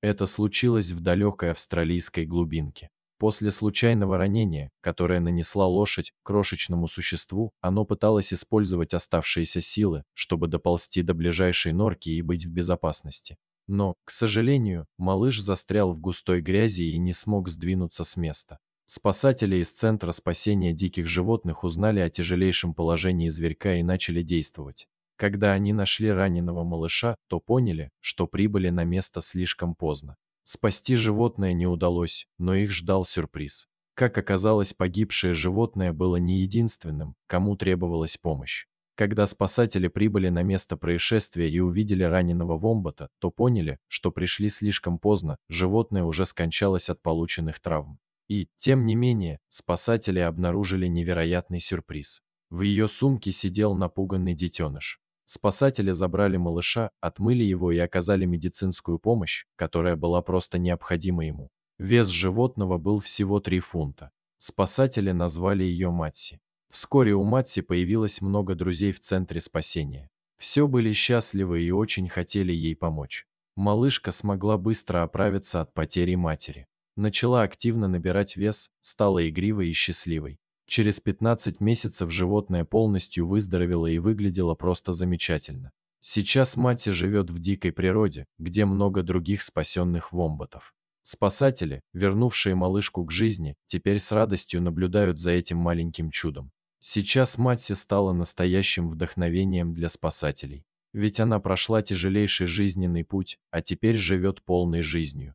Это случилось в далекой австралийской глубинке. После случайного ранения, которое нанесла лошадь крошечному существу, оно пыталось использовать оставшиеся силы, чтобы доползти до ближайшей норки и быть в безопасности. Но, к сожалению, малыш застрял в густой грязи и не смог сдвинуться с места. Спасатели из Центра спасения диких животных узнали о тяжелейшем положении зверька и начали действовать. Когда они нашли раненого малыша, то поняли, что прибыли на место слишком поздно. Спасти животное не удалось, но их ждал сюрприз. Как оказалось, погибшее животное было не единственным, кому требовалась помощь. Когда спасатели прибыли на место происшествия и увидели раненого вомбата, то поняли, что пришли слишком поздно, животное уже скончалось от полученных травм. И, тем не менее, спасатели обнаружили невероятный сюрприз. В ее сумке сидел напуганный детеныш. Спасатели забрали малыша, отмыли его и оказали медицинскую помощь, которая была просто необходима ему. Вес животного был всего 3 фунта. Спасатели назвали ее Матси. Вскоре у Матси появилось много друзей в Центре спасения. Все были счастливы и очень хотели ей помочь. Малышка смогла быстро оправиться от потери матери. Начала активно набирать вес, стала игривой и счастливой. Через 15 месяцев животное полностью выздоровело и выглядело просто замечательно. Сейчас Мати живет в дикой природе, где много других спасенных вомботов. Спасатели, вернувшие малышку к жизни, теперь с радостью наблюдают за этим маленьким чудом. Сейчас Матси стала настоящим вдохновением для спасателей. Ведь она прошла тяжелейший жизненный путь, а теперь живет полной жизнью.